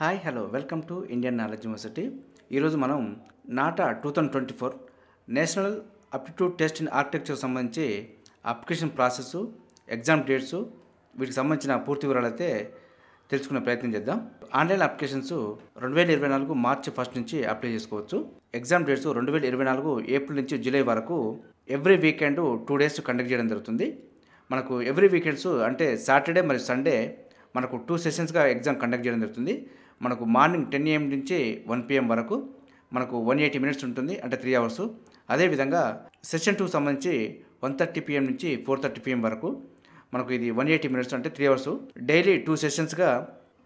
hi hello welcome to Indian Knowledge University ఈరోజు మనం NATA two thousand twenty four National Aptitude Test in Architecture సంబంధించి application process exam dates వీటికి సంబంధించిన పూర్తి వివరాలు అయితే తెలుసుకునే ప్రయత్నం చేద్దాం ఆన్లైన్ అప్లికేషన్స్ రెండు వేల ఇరవై నాలుగు మార్చి ఫస్ట్ నుంచి అప్లై చేసుకోవచ్చు ఎగ్జామ్ డేట్స్ రెండు వేల ఇరవై నాలుగు ఏప్రిల్ నుంచి జూలై వరకు every weekend two days conduct చేయడం జరుగుతుంది మనకు ఎవ్రీ వీకెండ్స్ అంటే సాటర్డే మరియు సండే మనకు టూ సెషన్స్గా ఎగ్జామ్ కండక్ట్ చేయడం జరుగుతుంది మనకు మార్నింగ్ టెన్ ఏఎం నుంచి వన్ పిఎం వరకు మనకు వన్ ఎయిటీ మినిట్స్ ఉంటుంది అంటే త్రీ అవర్స్ అదేవిధంగా సెషన్ టూ సంబంధించి వన్ థర్టీ పిఎం నుంచి ఫోర్ థర్టీ పిఎం వరకు మనకు ఇది వన్ ఎయిటీ మినిట్స్ అంటే త్రీ అవర్స్ డైలీ టూ సెషన్స్గా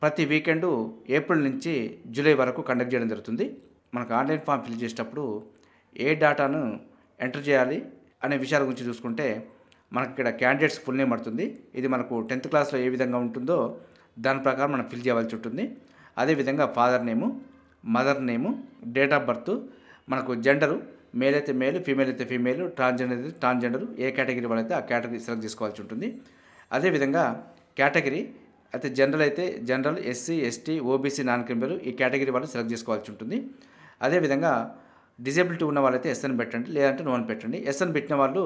ప్రతి వీకెండు ఏప్రిల్ నుంచి జూలై వరకు కండక్ట్ చేయడం జరుగుతుంది మనకు ఆన్లైన్ ఫామ్ ఫిల్ చేసేటప్పుడు ఏ డేటాను ఎంటర్ చేయాలి అనే విషయాల గురించి చూసుకుంటే మనకి ఇక్కడ క్యాండిడేట్స్ ఫుల్ నేమ్ పడుతుంది ఇది మనకు టెన్త్ క్లాస్లో ఏ విధంగా ఉంటుందో దాని ప్రకారం మనం ఫిల్ చేయవలసి ఉంటుంది అదేవిధంగా father name mother name date of birth మనకు జెండరు మేల్ అయితే మేల్ ఫీమేల్ అయితే ఫీమేల్ ట్రాన్స్జెండర్ అయితే ట్రాన్స్జెండర్ ఏ కేటగిరీ వాళ్ళైతే ఆ కేటగిరీ సెలెక్ట్ చేసుకోవాల్సి ఉంటుంది అదేవిధంగా కేటగిరీ అయితే జనరల్ అయితే general SC ST OBC non criminal ఈ కేటగిరీ వాళ్ళు సెలెక్ట్ చేసుకోవాల్సి ఉంటుంది అదేవిధంగా డిజేబిలిటీ ఉన్న వాళ్ళైతే ఎస్ఎన్ పెట్టండి లేదంటే నోన్ పెట్టండి ఎస్ఎన్ పెట్టిన వాళ్ళు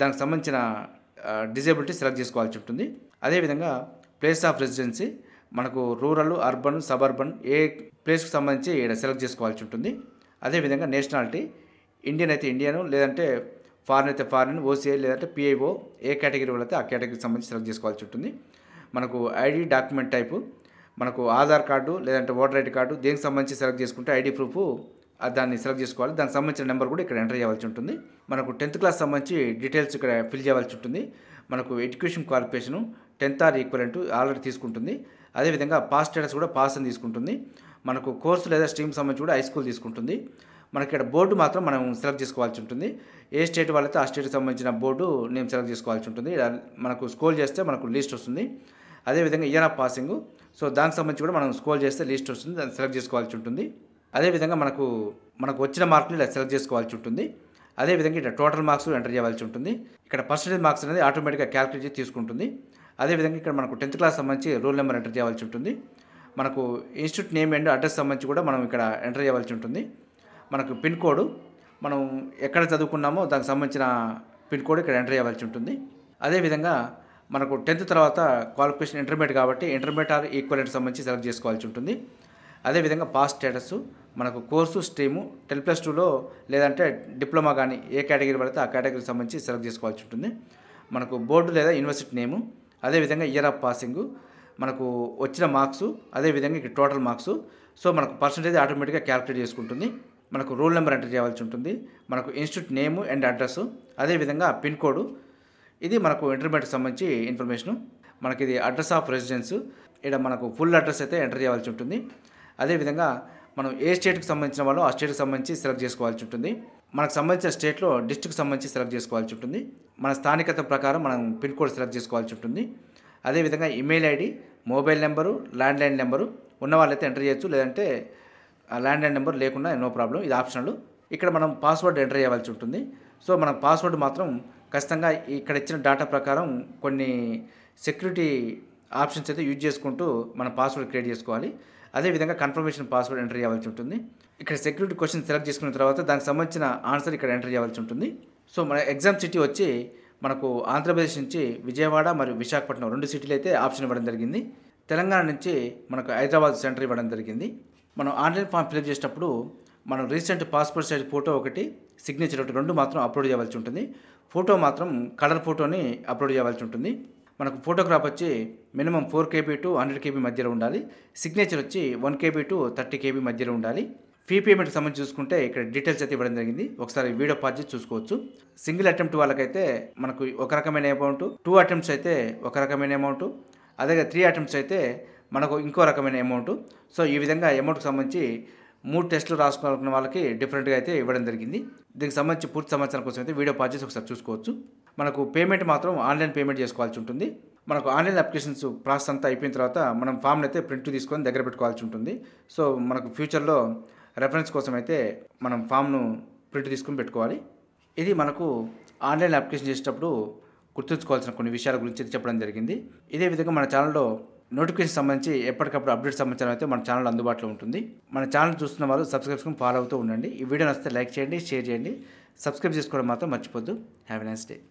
దానికి సంబంధించిన డిజేబిలిటీ సెలెక్ట్ చేసుకోవాల్సి ఉంటుంది అదేవిధంగా ప్లేస్ ఆఫ్ రెసిడెన్సీ మనకు రూరల్ అర్బన్ సబర్బన్ ఏ ప్లేస్కి సంబంధించి ఇక్కడ సెలెక్ట్ చేసుకోవాల్సి ఉంటుంది అదేవిధంగా నేషనాలిటీ ఇండియన్ అయితే ఇండియను లేదంటే ఫారిన్ అయితే ఫారెన్ ఓసీఐ లేదంటే పిఐఓ ఏ కేటగిరీ వాళ్ళైతే ఆ కేటగిరీకి సంబంధించి సెలెక్ట్ చేసుకోవాల్సి ఉంటుంది మనకు ఐడి డాక్యుమెంట్ టైపు మనకు ఆధార్ కార్డు లేదంటే ఓటర్ ఐడి కార్డు దేనికి సంబంధించి సెలెక్ట్ చేసుకుంటే ఐడి ప్రూఫ్ దాన్ని సెలెక్ట్ చేసుకోవాలి దానికి సంబంధించిన నెంబర్ కూడా ఇక్కడ ఎంటర్ చేయవలసి ఉంటుంది మనకు టెన్త్ క్లాస్ సంబంధించి డీటెయిల్స్ ఇక్కడ ఫిల్ చేయవలసి ఉంటుంది మనకు education qualification tenth or equivalent already తీసుకుంటుంది అదేవిధంగా పాస్ స్టేటస్ కూడా పాస్ అని తీసుకుంటుంది మనకు కోర్సు లేదా స్ట్రీమ్ సంబంధించి కూడా హై స్కూల్ తీసుకుంటుంది మనకి ఇక్కడ బోర్డు మాత్రం మనం సెలెక్ట్ చేసుకోవాల్సి ఉంటుంది ఏ స్టేట్ వాళ్ళైతే ఆ స్టేట్కి సంబంధించిన బోర్డు నేను సెలెక్ట్ చేసుకోవాల్సి ఉంటుంది మనకు స్కోల్ చేస్తే మనకు లిస్ట్ వస్తుంది అదేవిధంగా ఇయర్ ఆఫ్ పాసింగ్ సో దానికి సంబంధించి కూడా మనం స్కోల్ చేస్తే లిస్ట్ వస్తుంది దాన్ని సెలెక్ట్ చేసుకోవాల్సి ఉంటుంది అదేవిధంగా మనకు మనకు వచ్చిన మార్కులు సెలెక్ట్ చేసుకోవాల్సి ఉంటుంది అదేవిధంగా ఇక్కడ టోటల్ మార్క్స్ ఎంటర్ చేయవలసి ఉంటుంది ఇక్కడ పర్సంటేజ్ మార్క్స్ అనేది ఆటోమేటిక్గా క్యాలిక్యులేట్ చేసి తీసుకుంటుంది అదేవిధంగా ఇక్కడ మనకు టెన్త్ క్లాస్ సంబంధించి రోల్ నెంబర్ ఎంటర్ చేయవలసి ఉంటుంది మనకు ఇన్స్టిట్యూట్ నేమ్ అండ్ అడ్రస్ సంబంధించి కూడా మనం ఇక్కడ ఎంటర్ చేయవలసి ఉంటుంది మనకు పిన్ కోడ్ మనం ఎక్కడ చదువుకున్నామో దానికి సంబంధించిన పిన్ కోడ్ ఇక్కడ ఎంటర్ చేయవలసి ఉంటుంది అదేవిధంగా మనకు టెన్త్ తర్వాత క్వాలిఫికేషన్ ఇంటర్మీడియట్ కాబట్టి ఇంటర్మీడియట్ ఆర్ ఈక్వల్ సంబంధించి సెలెక్ట్ చేసుకోవాల్సి ఉంటుంది అదేవిధంగా పాస్ స్టేటస్ మనకు కోర్సు స్ట్రీము టెన్ ప్లస్ టూలో లేదంటే డిప్లొమా కానీ ఏ కేటగిరీ పడితే ఆ కేటగిరీకి సంబంధించి సెలెక్ట్ చేసుకోవాల్సి ఉంటుంది మనకు బోర్డు లేదా యూనివర్సిటీ నేము అదేవిధంగా ఇయర్ ఆఫ్ పాసింగు మనకు వచ్చిన మార్క్స్ అదేవిధంగా ఇక్కడ టోటల్ మార్క్స్ సో మనకు పర్సంటేజ్ ఆటోమేటిక్గా క్యాలిక్యులేట్ చేసుకుంటుంది మనకు రోల్ నెంబర్ ఎంటర్ చేయాల్సి ఉంటుంది మనకు ఇన్స్టిట్యూట్ నేము అండ్ అడ్రస్ అదేవిధంగా పిన్ కోడ్ ఇది మనకు ఇంటర్మీడియట్కి సంబంధించి ఇన్ఫర్మేషను మనకి ఇది అడ్రస్ ఆఫ్ రెసిడెన్స్ ఇక్కడ మనకు ఫుల్ అడ్రస్ అయితే ఎంటర్ చేయాల్సి ఉంటుంది అదేవిధంగా మనం ఏ స్టేట్కి సంబంధించిన వాళ్ళు ఆ స్టేట్కి సంబంధించి సెలెక్ట్ చేసుకోవాల్సి ఉంటుంది మనకు సంబంధించిన స్టేట్లో డిస్ట్రిక్ట్ సంబంధించి సెలెక్ట్ చేసుకోవాల్సి ఉంటుంది మన స్థానికత ప్రకారం మనం పిన్ కోడ్ సెలెక్ట్ చేసుకోవాల్సి ఉంటుంది అదేవిధంగా email ID mobile number landline number ఉన్న వాళ్ళైతే ఎంటర్ చేయొచ్చు లేదంటే ల్యాండ్లైన్ నెంబర్ లేకుండా నో ప్రాబ్లం ఇది ఆప్షనల్ ఇక్కడ మనం పాస్వర్డ్ ఎంటర్ చేయవలసి ఉంటుంది సో మనం పాస్వర్డ్ మాత్రం ఖచ్చితంగా ఇక్కడ ఇచ్చిన డేటా ప్రకారం కొన్ని సెక్యూరిటీ ఆప్షన్స్ అయితే యూజ్ చేసుకుంటూ మనం పాస్వర్డ్ క్రియేట్ చేసుకోవాలి అదేవిధంగా కన్ఫర్మేషన్ పాస్వర్డ్ ఎంటర్ చేయాల్సి ఉంటుంది ఇక్కడ సెక్యూరిటీ క్వశ్చన్ సెలెక్ట్ చేసుకున్న తర్వాత దానికి సంబంధించిన ఆన్సర్ ఇక్కడ ఎంటర్ చేయాల్సి ఉంటుంది సో మన ఎగ్జామ్ సిటీ వచ్చి మనకు ఆంధ్రప్రదేశ్ నుంచి విజయవాడ మరియు విశాఖపట్నం రెండు సిటీలు అయితే ఆప్షన్ ఇవ్వడం జరిగింది తెలంగాణ నుంచి మనకు హైదరాబాద్ సెంటర్ ఇవ్వడం జరిగింది మనం ఆన్లైన్ ఫామ్ ఫిల్అప్ చేసేటప్పుడు మనం రీసెంట్ పాస్పోర్ట్ సైజ్ ఫోటో ఒకటి సిగ్నేచర్ ఒకటి రెండు మాత్రం అప్లోడ్ చేయవలసి ఉంటుంది ఫోటో మాత్రం కలర్ ఫోటోని అప్లోడ్ చేయవలసి ఉంటుంది మనకు ఫోటోగ్రాఫ్ వచ్చి minimum four KB to hundred KB మధ్యలో ఉండాలి సిగ్నేచర్ వచ్చి one KB to thirty KB మధ్యలో ఉండాలి ఫీ పేమెంట్ సంబంధించి చూసుకుంటే ఇక్కడ డీటెయిల్స్ అయితే ఇవ్వడం జరిగింది ఒకసారి వీడియో పాజ్ చేసి చూసుకోవచ్చు సింగిల్ అటెంప్ట్ వాళ్ళకైతే మనకు ఒక రకమైన అమౌంట్ టూ అటెంప్ట్స్ అయితే ఒక రకమైన అమౌంట్ అదే త్రీ అటెంప్ట్స్ అయితే మనకు ఇంకో రకమైన అమౌంట్ సో ఈ విధంగా అమౌంట్కి సంబంధించి మూడు టెస్టులు రాసుకోవాలనుకున్న వాళ్ళకి డిఫరెంట్గా అయితే ఇవ్వడం జరిగింది దీనికి సంబంధించి పూర్తి సమాచారం కోసం అయితే వీడియో పాజ్ చేసి ఒకసారి చూసుకోవచ్చు మనకు పేమెంట్ మాత్రం ఆన్లైన్ పేమెంట్ చేసుకోవాల్సి ఉంటుంది మనకు ఆన్లైన్ అప్లికేషన్స్ ప్రాసెస్ అంతా అయిపోయిన తర్వాత మనం ఫామ్ని అయితే ప్రింట్ తీసుకొని దగ్గర పెట్టుకోవాల్సి ఉంటుంది సో మనకు ఫ్యూచర్లో రెఫరెన్స్ కోసం అయితే మనం ఫామ్ను ప్రింట్ తీసుకొని పెట్టుకోవాలి ఇది మనకు ఆన్లైన్ అప్లికేషన్ చేసేటప్పుడు గుర్తుంచుకోవాల్సిన కొన్ని విషయాల గురించి చెప్పడం జరిగింది ఇదే విధంగా మన ఛానల్లో నోటిఫికేషన్ సంబంధించి ఎప్పటికప్పుడు అప్డేట్ సంబంధించిన అయితే మన ఛానల్ అందుబాటులో ఉంటుంది మన ఛానల్ చూస్తున్న వాళ్ళు సబ్స్క్రైబ్ చేసుకుని ఫాలో అవుతూ ఉండండి ఈ వీడియో నచ్చితే లైక్ చేయండి షేర్ చేయండి సబ్స్క్రైబ్ చేసుకోవడం మాత్రం మర్చిపోద్దు హ్యావ్ ఎ నైస్ డే